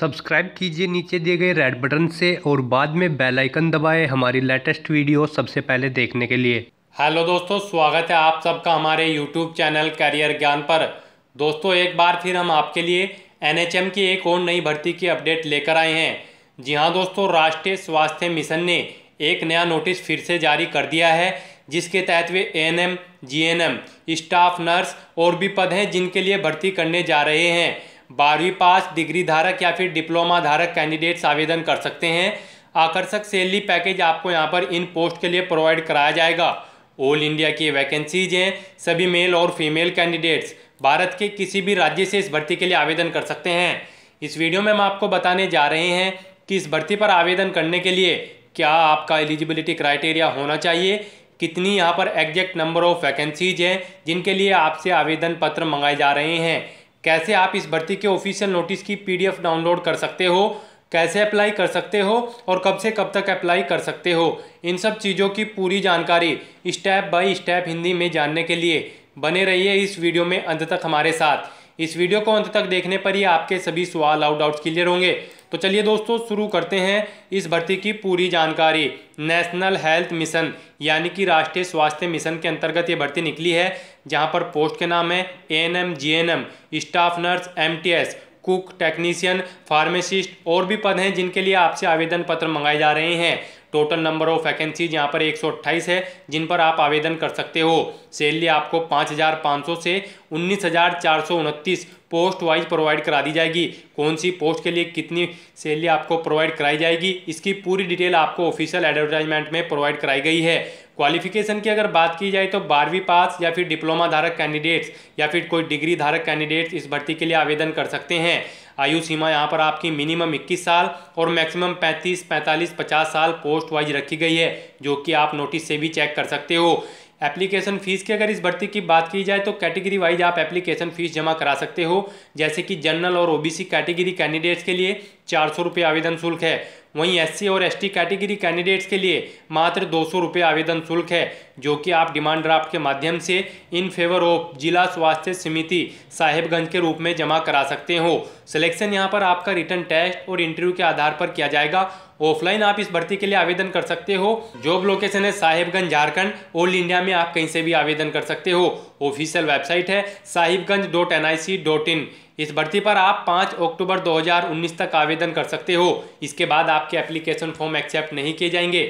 subscribe कीजिए नीचे दिए गए रेड बटन से और बाद में बेल आइकन दबाए हमारी लेटेस्ट वीडियो सबसे पहले देखने के लिए हेलो दोस्तों स्वागत है आप सबका हमारे यूट्यूब चैनल करियर ज्ञान पर दोस्तों एक बार फिर हम आपके लिए एनएचएम की एक और नई भर्ती की अपडेट लेकर आए हैं जी हाँ दोस्तों राष्ट्रीय स्वास्थ्य मिशन ने एक नया नोटिस फिर से जारी कर दिया है जिसके तहत वे N M G N M staff nurse और भी पद हैं जिनके लिए भर्ती करने जा रहे हैं बारहवीं पास डिग्री धारक या फिर डिप्लोमा धारक कैंडिडेट्स आवेदन कर सकते हैं आकर्षक सैलरी पैकेज आपको यहाँ पर इन पोस्ट के लिए प्रोवाइड कराया जाएगा ऑल इंडिया की वैकेंसीज हैं सभी मेल और फीमेल कैंडिडेट्स भारत के किसी भी राज्य से इस भर्ती के लिए आवेदन कर सकते हैं इस वीडियो में हम आपको बताने जा रहे हैं कि इस भर्ती पर आवेदन करने के लिए क्या आपका एलिजिबिलिटी क्राइटेरिया होना चाहिए कितनी यहाँ पर एग्जैक्ट नंबर ऑफ वैकेंसीज हैं जिनके लिए आपसे आवेदन पत्र मंगाए जा रहे हैं कैसे आप इस भर्ती के ऑफिशियल नोटिस की पीडीएफ डाउनलोड कर सकते हो कैसे अप्लाई कर सकते हो और कब से कब तक अप्लाई कर सकते हो इन सब चीज़ों की पूरी जानकारी स्टेप बाय स्टेप हिंदी में जानने के लिए बने रहिए इस वीडियो में अंत तक हमारे साथ इस वीडियो को अंत तक देखने पर ही आपके सभी सवाल आउट डाउट्स क्लियर होंगे तो चलिए दोस्तों शुरू करते हैं इस भर्ती की पूरी जानकारी नेशनल हेल्थ मिशन यानी कि राष्ट्रीय स्वास्थ्य मिशन के अंतर्गत ये भर्ती निकली है जहाँ पर पोस्ट के नाम है A N M G N M staff nurse M T S cook technician pharmacist और भी पद हैं जिनके लिए आपसे आवेदन पत्र मंगाए जा रहे हैं टोटल नंबर ऑफ वैकेंसीज यहाँ पर एक है जिन पर आप आवेदन कर सकते हो सैलरी आपको 5,500 से उन्नीस पोस्ट वाइज प्रोवाइड करा दी जाएगी कौन सी पोस्ट के लिए कितनी सैलरी आपको प्रोवाइड कराई जाएगी इसकी पूरी डिटेल आपको ऑफिशियल एडवर्टाइजमेंट में प्रोवाइड कराई गई है क्वालिफिकेशन की अगर बात की जाए तो बारहवीं पास या फिर डिप्लोमा धारक कैंडिडेट्स या फिर कोई डिग्री धारक कैंडिडेट्स इस भर्ती के लिए आवेदन कर सकते हैं आयु सीमा यहाँ पर आपकी मिनिमम इक्कीस साल और मैक्सिमम पैंतीस पैंतालीस पचास साल पोस्ट वाइज रखी गई है जो कि आप नोटिस से भी चेक कर सकते हो एप्लीकेशन फ़ीस की अगर इस भर्ती की बात की जाए तो कैटेगरी वाइज आप एप्लीकेशन फ़ीस जमा करा सकते हो जैसे कि जनरल और ओबीसी कैटेगरी कैंडिडेट्स के लिए चार सौ रुपये आवेदन शुल्क है वहीं एससी और एसटी कैटेगरी कैंडिडेट्स के लिए मात्र दो सौ रुपये आवेदन शुल्क है जो कि आप डिमांड ड्राफ्ट के माध्यम से इन फेवर ऑफ जिला स्वास्थ्य समिति साहेबगंज के रूप में जमा करा सकते हो सिलेक्शन यहाँ पर आपका रिटर्न टेस्ट और इंटरव्यू के आधार पर किया जाएगा ऑफलाइन आप इस भर्ती के लिए आवेदन कर सकते हो जॉब लोकेशन है साहिबगंज झारखंड ऑल इंडिया में आप कहीं से भी आवेदन कर सकते हो ऑफिशियल वेबसाइट है Sahibganj dot N I C dot in इस भर्ती पर आप 5 अक्टूबर 2019 तक आवेदन कर सकते हो इसके बाद आपके एप्लीकेशन फॉर्म एक्सेप्ट नहीं किए जाएंगे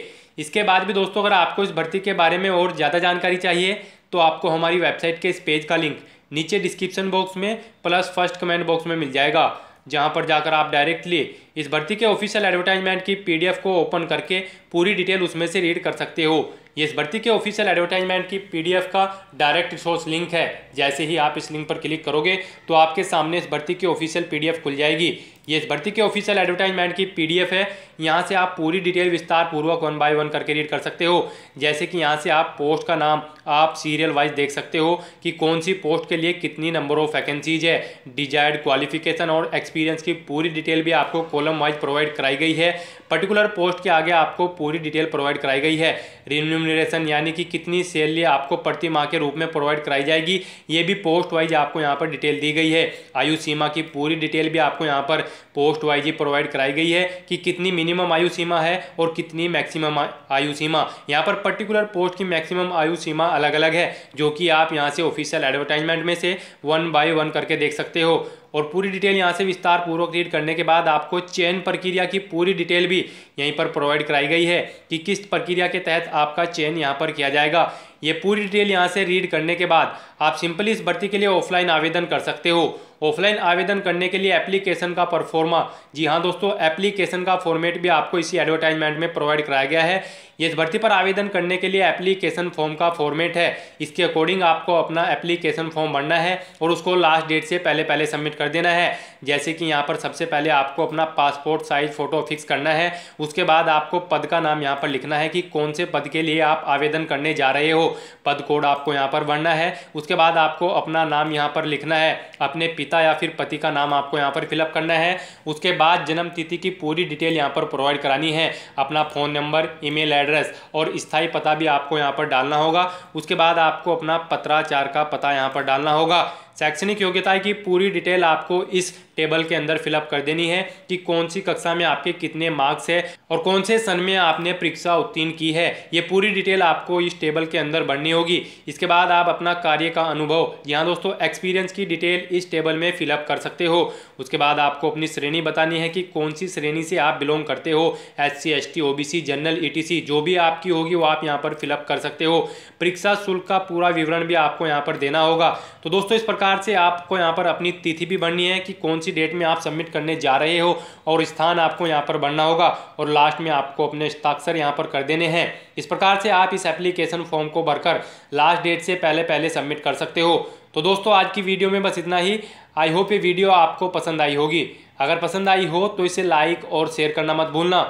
इसके बाद भी दोस्तों अगर आपको इस भर्ती के बारे में और ज़्यादा जानकारी चाहिए तो आपको हमारी वेबसाइट के इस पेज का लिंक नीचे डिस्क्रिप्शन बॉक्स में प्लस फर्स्ट कमेंट बॉक्स में मिल जाएगा जहाँ पर जाकर आप डायरेक्टली इस भर्ती के ऑफिशियल एडवर्टाइजमेंट की पीडीएफ को ओपन करके पूरी डिटेल उसमें से रीड कर सकते हो ये इस भर्ती के ऑफिशियल एडवर्टाइजमेंट की पीडीएफ का डायरेक्ट सोर्स लिंक है जैसे ही आप इस लिंक पर क्लिक करोगे तो आपके सामने इस भर्ती की ऑफिशियल पीडीएफ खुल जाएगी ये इस भर्ती के ऑफिशियल एडवर्टाइजमेंट की पीडीएफ है यहाँ से आप पूरी डिटेल विस्तार पूर्वक वन बाय वन करके रीड कर सकते हो जैसे कि यहाँ से आप पोस्ट का नाम आप सीरियल वाइज देख सकते हो कि कौन सी पोस्ट के लिए कितनी नंबर ऑफ वैकेंसीज है डिजायर्ड क्वालिफिकेशन और एक्सपीरियंस की पूरी डिटेल भी आपको कॉलम वाइज प्रोवाइड कराई गई है पर्टिकुलर पोस्ट के आगे आपको पूरी डिटेल प्रोवाइड कराई गई है रिन्यूमरेशन यानी कि कितनी सैलरी आपको प्रति माह के रूप में प्रोवाइड कराई जाएगी ये भी पोस्ट वाइज आपको यहाँ पर डिटेल दी गई है आयु सीमा की पूरी डिटेल भी आपको यहाँ पर पोस्ट वाइज ही प्रोवाइड कराई गई है कि कितनी मिनिमम आयु सीमा है और कितनी मैक्सिमम आयु सीमा यहाँ पर पर्टिकुलर पोस्ट की मैक्सिमम आयु सीमा अलग अलग है जो कि आप यहाँ से ऑफिशियल एडवर्टाइजमेंट में से वन बाय वन करके देख सकते हो और पूरी डिटेल यहाँ से विस्तार पूर्वक रीड करने के बाद आपको चयन प्रक्रिया की पूरी डिटेल भी यहीं पर प्रोवाइड कराई गई है कि किस प्रक्रिया के तहत आपका चयन यहाँ पर किया जाएगा ये पूरी डिटेल यहाँ से रीड करने के बाद आप सिंपली इस भर्ती के लिए ऑफलाइन आवेदन कर सकते हो ऑफलाइन आवेदन करने के लिए एप्लीकेशन का परफॉर्मा जी हाँ दोस्तों एप्लीकेशन का फॉर्मेट भी आपको इसी एडवर्टाइजमेंट में प्रोवाइड कराया गया है इस भर्ती पर आवेदन करने के लिए एप्लीकेशन फॉर्म का फॉर्मेट है इसके अकॉर्डिंग आपको अपना एप्लीकेशन फॉर्म भरना है और उसको लास्ट डेट से पहले पहले सबमिट कर देना है जैसे कि यहाँ पर सबसे पहले आपको अपना पासपोर्ट साइज फ़ोटो फिक्स करना है उसके बाद आपको पद का नाम यहाँ पर लिखना है कि कौन से पद के लिए आप आवेदन करने जा रहे हो पद कोड आपको यहाँ पर भरना है उसके बाद आपको अपना नाम यहाँ पर लिखना है अपने पिता या फिर पति का नाम आपको यहाँ पर फिलअप करना है उसके बाद जन्म तिथि की पूरी डिटेल यहाँ पर प्रोवाइड करानी है अपना phone number email address address और स्थायी पता भी आपको यहाँ पर डालना होगा उसके बाद आपको अपना पत्राचार का पता यहाँ पर डालना होगा शैक्षणिक योग्यता की पूरी डिटेल आपको इस टेबल के अंदर फिलअप कर देनी है कि कौन सी कक्षा में आपके कितने मार्क्स है और कौन से सन में आपने परीक्षा उत्तीर्ण की है ये पूरी डिटेल आपको इस टेबल के अंदर भरनी होगी इसके बाद आप अपना कार्य का अनुभव यहाँ दोस्तों एक्सपीरियंस की डिटेल इस टेबल में फिलअप कर सकते हो उसके बाद आपको अपनी श्रेणी बतानी है कि कौन सी श्रेणी से आप बिलोंग करते हो S C S T O B C general E T C जो भी आपकी होगी वो आप यहाँ पर फिलअप कर सकते हो परीक्षा शुल्क का पूरा विवरण भी आपको यहाँ पर देना होगा तो दोस्तों इस प्रकार से आपको यहाँ पर अपनी तिथि भी भरनी है कि कौन सी डेट में आप सबमिट करने जा रहे हो और स्थान आपको यहाँ पर भरना होगा और लास्ट में आपको अपने हस्ताक्षर यहाँ पर कर देने हैं इस प्रकार से आप इस एप्लीकेशन फॉर्म को भरकर लास्ट डेट से पहले पहले सबमिट कर सकते हो तो दोस्तों आज की वीडियो में बस इतना ही आई होप ये वीडियो आपको पसंद आई होगी अगर पसंद आई हो तो इसे लाइक और शेयर करना मत भूलना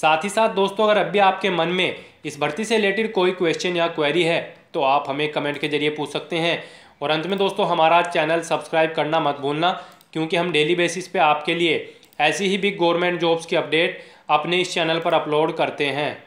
साथ ही साथ दोस्तों अगर अभी आपके मन में इस भर्ती से रिलेटेड कोई क्वेश्चन या क्वेरी है तो आप हमें कमेंट के जरिए पूछ सकते हैं और अंत में दोस्तों हमारा चैनल सब्सक्राइब करना मत भूलना क्योंकि हम डेली बेसिस पे आपके लिए ऐसी ही बिग गवर्नमेंट जॉब्स की अपडेट अपने इस चैनल पर अपलोड करते हैं